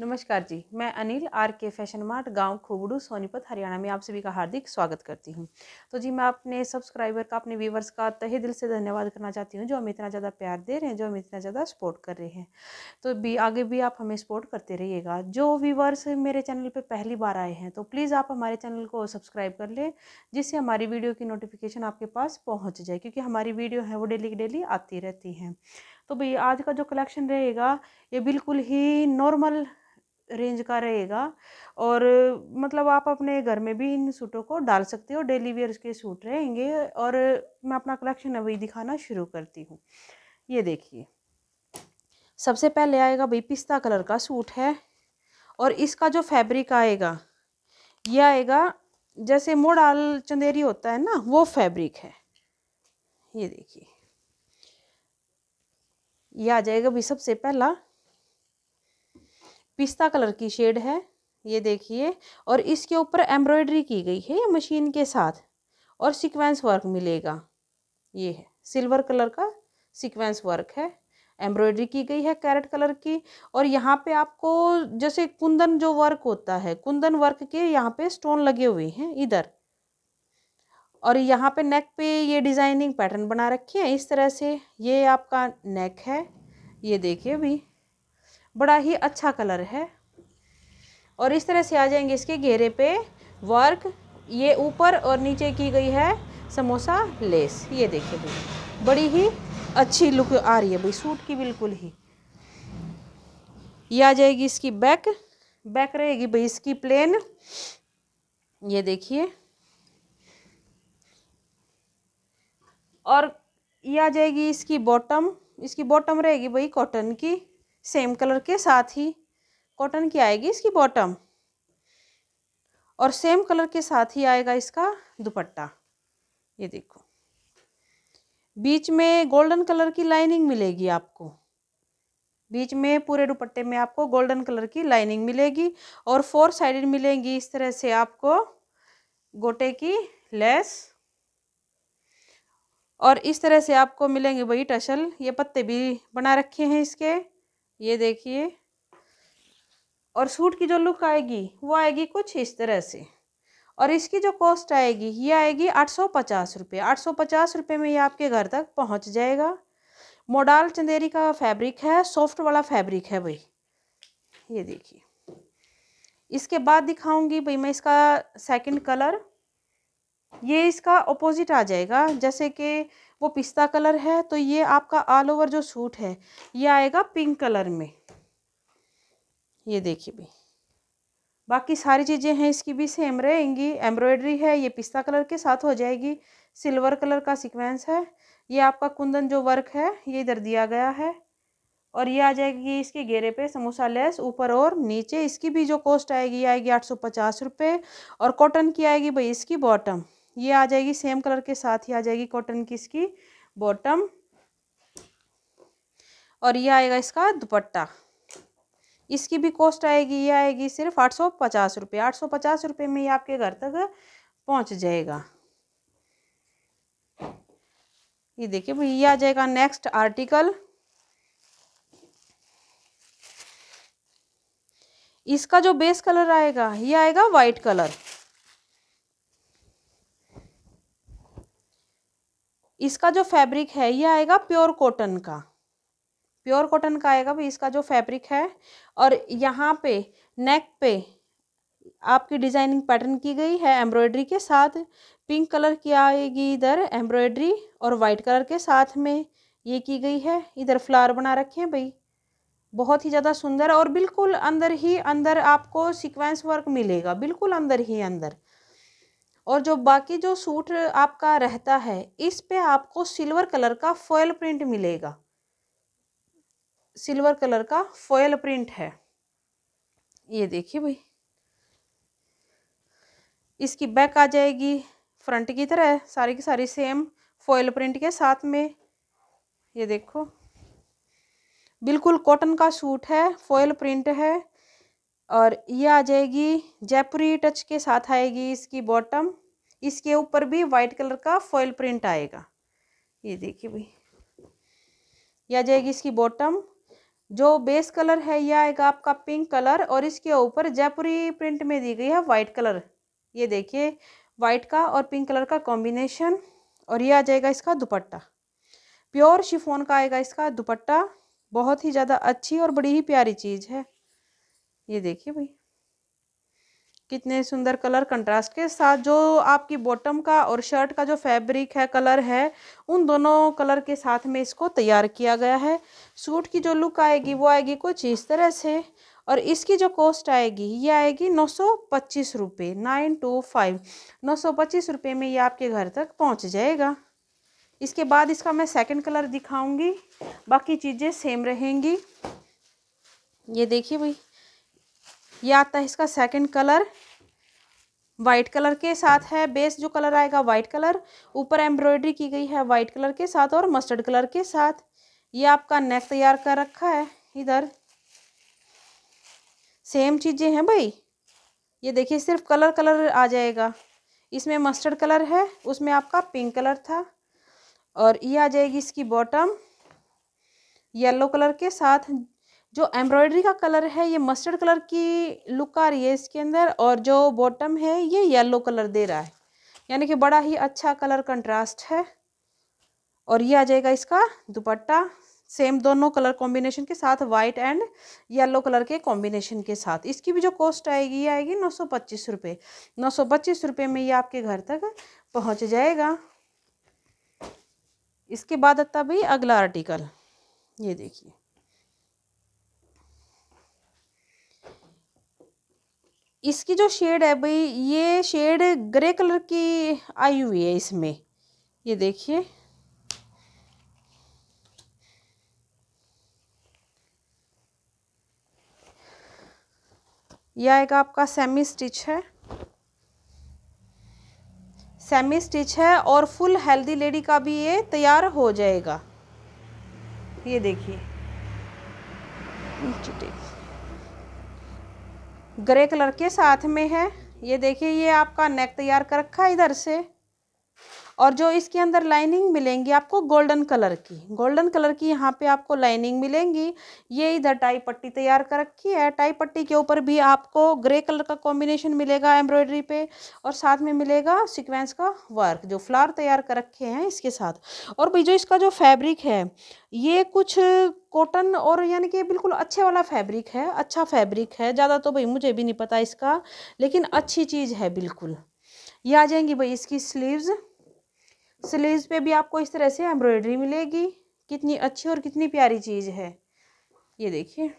नमस्कार जी मैं Anil R K fashion mart गांव खुबड़ू सोनीपत हरियाणा में आप सभी का हार्दिक स्वागत करती हूं तो जी मैं अपने सब्सक्राइबर का अपने व्यूवर्स का तहे दिल से धन्यवाद करना चाहती हूं जो हमें इतना ज़्यादा प्यार दे रहे हैं जो हमें इतना ज़्यादा सपोर्ट कर रहे हैं तो भी आगे भी आप हमें सपोर्ट करते रहिएगा जो व्यूवर्स मेरे चैनल पर पहली बार आए हैं तो प्लीज़ आप हमारे चैनल को सब्सक्राइब कर लें जिससे हमारी वीडियो की नोटिफिकेशन आपके पास पहुँच जाए क्योंकि हमारी वीडियो है वो डेली डेली आती रहती हैं तो भाई आज का जो कलेक्शन रहेगा ये बिल्कुल ही नॉर्मल रेंज का रहेगा और मतलब आप अपने घर में भी इन सूटों को डाल सकते हो डेली वेयर के सूट रहेंगे और मैं अपना कलेक्शन अभी दिखाना शुरू करती हूँ ये देखिए सबसे पहले आएगा भाई पिस्ता कलर का सूट है और इसका जो फैब्रिक आएगा ये आएगा जैसे मोड़ाल चंदेरी होता है ना वो फैब्रिक है ये देखिए ये आ जाएगा भाई सबसे पहला पिस्ता कलर की शेड है ये देखिए और इसके ऊपर एम्ब्रॉयडरी की गई है ये मशीन के साथ और सीक्वेंस वर्क मिलेगा ये है सिल्वर कलर का सीक्वेंस वर्क है एम्ब्रॉयडरी की गई है कैरेट कलर की और यहाँ पे आपको जैसे कुंदन जो वर्क होता है कुंदन वर्क के यहाँ पे स्टोन लगे हुए हैं इधर और यहाँ पे नेक पे ये डिज़ाइनिंग पैटर्न बना रखी है इस तरह से ये आपका नेक है ये देखिए भी बड़ा ही अच्छा कलर है और इस तरह से आ जाएंगे इसके घेरे पे वर्क ये ऊपर और नीचे की गई है समोसा लेस ये देखिए भाई बड़ी ही अच्छी लुक आ रही है भाई सूट की बिल्कुल ही ये आ जाएगी इसकी बैक बैक रहेगी भाई इसकी प्लेन ये देखिए और ये आ जाएगी इसकी बॉटम इसकी बॉटम रहेगी भाई कॉटन की सेम कलर के साथ ही कॉटन की आएगी इसकी बॉटम और सेम कलर के साथ ही आएगा इसका दुपट्टा ये देखो बीच में गोल्डन कलर की लाइनिंग मिलेगी आपको बीच में पूरे दुपट्टे में आपको गोल्डन कलर की लाइनिंग मिलेगी और फोर साइडेड मिलेंगी इस तरह से आपको गोटे की लेस और इस तरह से आपको मिलेंगे वही टशल ये पत्ते भी बना रखे हैं इसके ये देखिए और सूट की जो लुक आएगी वो आएगी कुछ इस तरह से और इसकी जो कॉस्ट आएगी ये आएगी आठ सौ पचास रुपये आठ सौ पचास रुपये में ये आपके घर तक पहुंच जाएगा मोडाल चंदेरी का फैब्रिक है सॉफ्ट वाला फैब्रिक है भाई ये देखिए इसके बाद दिखाऊंगी भाई मैं इसका सेकंड कलर ये इसका अपोजिट आ जाएगा जैसे कि वो पिस्ता कलर है तो ये आपका ऑल ओवर जो सूट है ये आएगा पिंक कलर में ये देखिए भी बाकी सारी चीज़ें हैं इसकी भी सेम रहेंगी एम्ब्रॉयडरी है ये पिस्ता कलर के साथ हो जाएगी सिल्वर कलर का सीक्वेंस है ये आपका कुंदन जो वर्क है ये इधर दिया गया है और ये आ जाएगी इसके घेरे पे समोसा लेस ऊपर और नीचे इसकी भी जो कॉस्ट आएगी आएगी आठ सौ पचास रुपये और कॉटन की आएगी भाई इसकी बॉटम ये आ जाएगी सेम कलर के साथ ही आ जाएगी कॉटन की इसकी बॉटम और ये आएगा इसका दुपट्टा इसकी भी कॉस्ट आएगी ये आएगी सिर्फ आठ सौ पचास रुपये आठ सौ पचास रुपये में ये आपके घर तक पहुंच जाएगा ये देखिए भाई ये आ जाएगा नेक्स्ट आर्टिकल इसका जो बेस कलर आएगा ये आएगा वाइट कलर इसका जो फैब्रिक है ये आएगा प्योर कॉटन का प्योर कॉटन का आएगा भाई इसका जो फैब्रिक है और यहाँ पे नेक पे आपकी डिजाइनिंग पैटर्न की गई है एम्ब्रॉयडरी के साथ पिंक कलर की आएगी इधर एम्ब्रॉयडरी और वाइट कलर के साथ में ये की गई है इधर फ्लावर बना रखे हैं भाई बहुत ही ज़्यादा सुंदर और बिल्कुल अंदर ही अंदर आपको सिक्वेंस वर्क मिलेगा बिल्कुल अंदर ही अंदर और जो बाकी जो सूट आपका रहता है इस पे आपको सिल्वर कलर का फॉयल प्रिंट मिलेगा सिल्वर कलर का फॉयल प्रिंट है ये देखिए भाई इसकी बैक आ जाएगी फ्रंट की तरह सारी की सारी सेम फॉयल प्रिंट के साथ में ये देखो बिल्कुल कॉटन का सूट है फॉयल प्रिंट है और ये आ जाएगी जयपुरी टच के साथ आएगी इसकी बॉटम इसके ऊपर भी वाइट कलर का फॉयल प्रिंट आएगा ये देखिए भाई यह आ जाएगी इसकी बॉटम जो बेस कलर है यह आएगा आपका पिंक कलर और इसके ऊपर जयपुरी प्रिंट में दी गई है वाइट कलर ये देखिए वाइट का और पिंक कलर का कॉम्बिनेशन और ये आ जाएगा इसका दुपट्टा प्योर शिफोन का आएगा इसका दुपट्टा बहुत ही ज़्यादा अच्छी और बड़ी ही प्यारी चीज़ है ये देखिए भाई कितने सुंदर कलर कंट्रास्ट के साथ जो आपकी बॉटम का और शर्ट का जो फैब्रिक है कलर है उन दोनों कलर के साथ में इसको तैयार किया गया है सूट की जो लुक आएगी वो आएगी कुछ इस तरह से और इसकी जो कॉस्ट आएगी ये आएगी नौ सौ पच्चीस रुपये नाइन टू फाइव नौ सौ पच्चीस रुपये में ये आपके घर तक पहुंच जाएगा इसके बाद इसका मैं सेकेंड कलर दिखाऊंगी बाकी चीज़ें सेम रहेंगी ये देखिए भाई ये आता है इसका सेकंड कलर वाइट कलर के साथ है बेस जो कलर आएगा वाइट कलर ऊपर एम्ब्रॉयडरी की गई है वाइट कलर के साथ और मस्टर्ड कलर के साथ ये आपका नेक तैयार कर रखा है इधर सेम चीज़ें हैं भाई ये देखिए सिर्फ कलर कलर आ जाएगा इसमें मस्टर्ड कलर है उसमें आपका पिंक कलर था और ये आ जाएगी इसकी बॉटम येलो कलर के साथ जो एम्ब्रॉयडरी का कलर है ये मस्टर्ड कलर की लुक आ रही है इसके अंदर और जो बॉटम है ये येलो कलर दे रहा है यानी कि बड़ा ही अच्छा कलर कंट्रास्ट है और ये आ जाएगा इसका दुपट्टा सेम दोनों कलर कॉम्बिनेशन के साथ वाइट एंड येलो कलर के कॉम्बिनेशन के साथ इसकी भी जो कॉस्ट आएगी ये आएगी नौ सौ पच्चीस रुपये नौ सौ पच्चीस रुपये में ये आपके घर तक पहुंच जाएगा इसके बाद आता भाई अगला आर्टिकल ये देखिए इसकी जो शेड है भाई ये शेड ग्रे कलर की आई हुई है इसमें ये देखिए यह आएगा आपका सेमी स्टिच है सेमी स्टिच है और फुल हेल्दी लेडी का भी ये तैयार हो जाएगा ये देखिए देखिए ग्रे कलर के साथ में है ये देखिए ये आपका नेक तैयार कर रखा है इधर से और जो इसके अंदर लाइनिंग मिलेंगी आपको गोल्डन कलर की गोल्डन कलर की यहाँ पे आपको लाइनिंग मिलेंगी ये इधर टाई पट्टी तैयार कर रखी है टाई पट्टी के ऊपर भी आपको ग्रे कलर का कॉम्बिनेशन मिलेगा एम्ब्रॉयडरी पे और साथ में मिलेगा सिक्वेंस का वर्क जो फ्लावर तैयार कर रखे हैं इसके साथ और भाई जो इसका जो फैब्रिक है ये कुछ कॉटन और यानी कि बिल्कुल अच्छे वाला फैब्रिक है अच्छा फैब्रिक है ज़्यादा तो भाई मुझे भी नहीं पता इसका लेकिन अच्छी चीज़ है बिल्कुल ये आ जाएंगी भाई इसकी स्लीव्स स्लीव पे भी आपको इस तरह से एम्ब्रॉयडरी मिलेगी कितनी अच्छी और कितनी प्यारी चीज़ है ये देखिए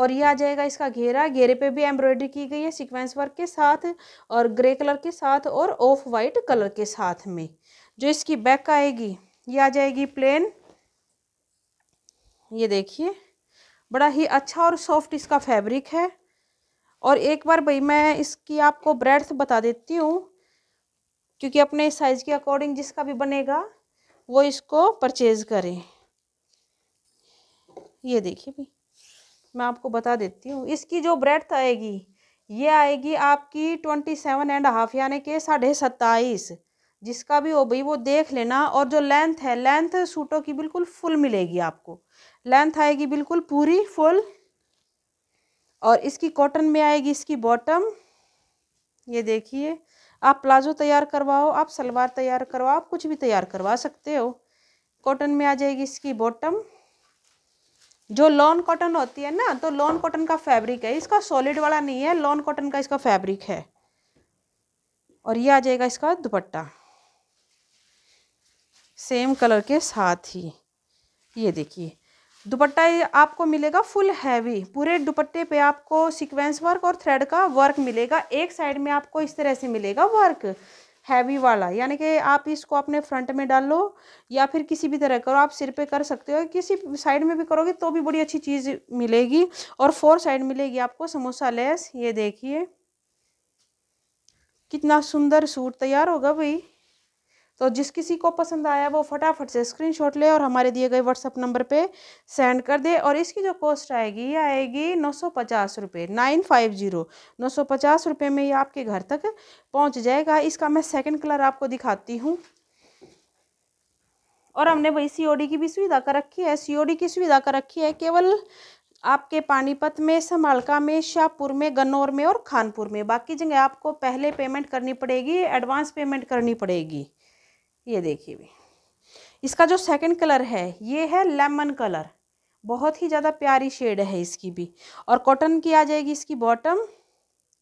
और ये आ जाएगा इसका घेरा घेरे पे भी एम्ब्रॉयडरी की गई है सीक्वेंस वर्क के साथ और ग्रे कलर के साथ और ऑफ वाइट कलर के साथ में जो इसकी बैक आएगी ये आ जाएगी प्लेन ये देखिए बड़ा ही अच्छा और सॉफ्ट इसका फैब्रिक है और एक बार भाई मैं इसकी आपको ब्रेड्थ बता देती हूँ क्योंकि अपने साइज़ के अकॉर्डिंग जिसका भी बनेगा वो इसको परचेज़ करें ये देखिए भी मैं आपको बता देती हूँ इसकी जो ब्रेथ आएगी ये आएगी आपकी ट्वेंटी सेवन एंड हाफ यानी कि साढ़े सत्ताईस जिसका भी हो भाई वो देख लेना और जो लेंथ है लेंथ सूटों की बिल्कुल फुल मिलेगी आपको लेंथ आएगी बिल्कुल पूरी फुल और इसकी कॉटन में आएगी इसकी बॉटम ये देखिए आप प्लाजो तैयार करवाओ आप सलवार तैयार करवाओ आप कुछ भी तैयार करवा सकते हो कॉटन में आ जाएगी इसकी बॉटम जो लॉन कॉटन होती है ना तो लॉन कॉटन का फैब्रिक है इसका सॉलिड वाला नहीं है लॉन कॉटन का इसका फैब्रिक है और ये आ जाएगा इसका दुपट्टा सेम कलर के साथ ही ये देखिए दुपट्टा आपको मिलेगा फुल हैवी पूरे दुपट्टे पे आपको सीक्वेंस वर्क और थ्रेड का वर्क मिलेगा एक साइड में आपको इस तरह से मिलेगा वर्क हैवी वाला यानी कि आप इसको अपने फ्रंट में डाल लो या फिर किसी भी तरह करो आप सिर पे कर सकते हो किसी साइड में भी करोगे तो भी बड़ी अच्छी चीज़ मिलेगी और फोर साइड मिलेगी आपको समोसा लेस ये देखिए कितना सुंदर सूट तैयार होगा भाई तो जिस किसी को पसंद आया वो फटाफट से स्क्रीनशॉट ले और हमारे दिए गए व्हाट्सअप नंबर पे सेंड कर दे और इसकी जो कॉस्ट आएगी ये आएगी नौ सौ पचास रुपये नाइन फाइव जीरो नौ सौ पचास रुपये में ये आपके घर तक पहुंच जाएगा इसका मैं सेकंड कलर आपको दिखाती हूँ और हमने वही सी की भी सुविधा कर रखी है सी की सुविधा कर रखी है केवल आपके पानीपत में समालका में शाहपुर में गन्नौर में और खानपुर में बाकी जगह आपको पहले पेमेंट करनी पड़ेगी एडवांस पेमेंट करनी पड़ेगी ये देखिए भी इसका जो सेकंड कलर है ये है लेमन कलर बहुत ही ज़्यादा प्यारी शेड है इसकी भी और कॉटन की आ जाएगी इसकी बॉटम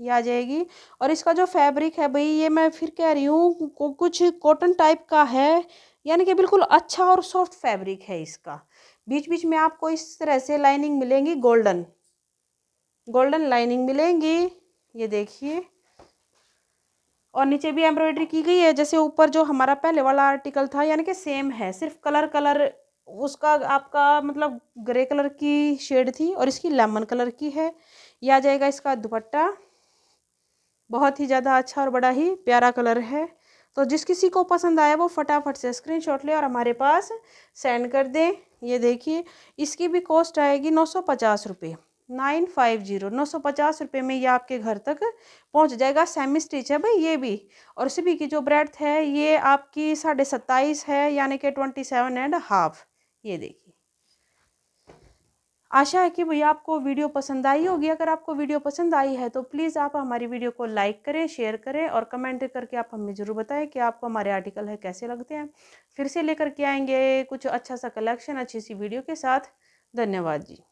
ये आ जाएगी और इसका जो फैब्रिक है भाई ये मैं फिर कह रही हूँ कुछ कॉटन टाइप का है यानी कि बिल्कुल अच्छा और सॉफ्ट फैब्रिक है इसका बीच बीच में आपको इस तरह से लाइनिंग मिलेंगी गोल्डन गोल्डन लाइनिंग मिलेंगी ये देखिए और नीचे भी एम्ब्रॉयडरी की गई है जैसे ऊपर जो हमारा पहले वाला आर्टिकल था यानी कि सेम है सिर्फ कलर कलर उसका आपका मतलब ग्रे कलर की शेड थी और इसकी लेमन कलर की है यह आ जाएगा इसका दुपट्टा बहुत ही ज़्यादा अच्छा और बड़ा ही प्यारा कलर है तो जिस किसी को पसंद आया वो फटाफट से स्क्रीनशॉट ले और हमारे पास सेंड कर दें ये देखिए इसकी भी कॉस्ट आएगी नौ सौ पचास रुपये नाइन फाइव जीरो नौ सौ पचास रुपये में ये आपके घर तक पहुंच जाएगा सेमी स्टिच है भाई ये भी और सभी भी की जो ब्रेड है ये आपकी साढ़े सत्ताईस है यानी कि ट्वेंटी सेवन एंड हाफ ये देखिए आशा है कि भैया आपको वीडियो पसंद आई होगी अगर आपको वीडियो पसंद आई है तो प्लीज़ आप हमारी वीडियो को लाइक करें शेयर करें और कमेंट करके आप हमें ज़रूर बताएं कि आपको हमारे आर्टिकल है कैसे लगते हैं फिर से लेकर के आएंगे कुछ अच्छा सा कलेक्शन अच्छी सी वीडियो के साथ धन्यवाद जी